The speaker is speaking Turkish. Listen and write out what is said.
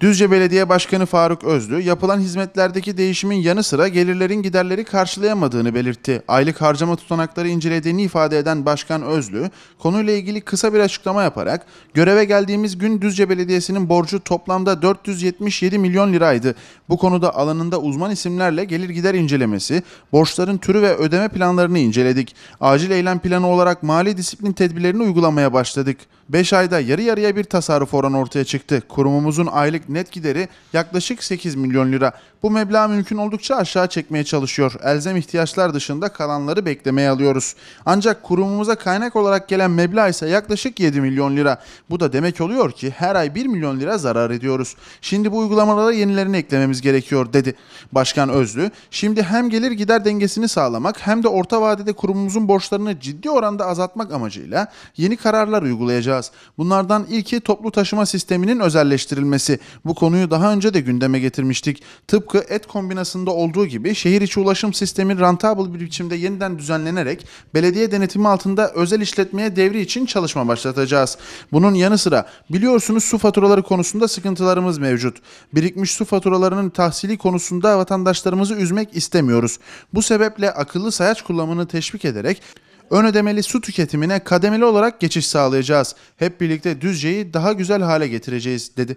Düzce Belediye Başkanı Faruk Özlü, yapılan hizmetlerdeki değişimin yanı sıra gelirlerin giderleri karşılayamadığını belirtti. Aylık harcama tutanakları incelediğini ifade eden Başkan Özlü, konuyla ilgili kısa bir açıklama yaparak, göreve geldiğimiz gün Düzce Belediyesi'nin borcu toplamda 477 milyon liraydı. Bu konuda alanında uzman isimlerle gelir gider incelemesi, borçların türü ve ödeme planlarını inceledik. Acil eylem planı olarak mali disiplin tedbirlerini uygulamaya başladık. 5 ayda yarı yarıya bir tasarruf oranı ortaya çıktı. Kurumumuzun aylık net gideri yaklaşık 8 milyon lira. Bu meblağ mümkün oldukça aşağı çekmeye çalışıyor. Elzem ihtiyaçlar dışında kalanları beklemeye alıyoruz. Ancak kurumumuza kaynak olarak gelen meblağ ise yaklaşık 7 milyon lira. Bu da demek oluyor ki her ay 1 milyon lira zarar ediyoruz. Şimdi bu uygulamalara yenilerini eklememiz gerekiyor dedi. Başkan Özlü, şimdi hem gelir gider dengesini sağlamak hem de orta vadede kurumumuzun borçlarını ciddi oranda azaltmak amacıyla yeni kararlar uygulayacağız. Bunlardan ilki toplu taşıma sisteminin özelleştirilmesi. Bu konuyu daha önce de gündeme getirmiştik. Tıpkı et kombinasında olduğu gibi şehir içi ulaşım sistemi rentable bir biçimde yeniden düzenlenerek belediye denetimi altında özel işletmeye devri için çalışma başlatacağız. Bunun yanı sıra biliyorsunuz su faturaları konusunda sıkıntılarımız mevcut. Birikmiş su faturalarının tahsili konusunda vatandaşlarımızı üzmek istemiyoruz. Bu sebeple akıllı sayaç kullanımını teşvik ederek ön ödemeli su tüketimine kademeli olarak geçiş sağlayacağız. Hep birlikte Düzce'yi daha güzel hale getireceğiz dedi.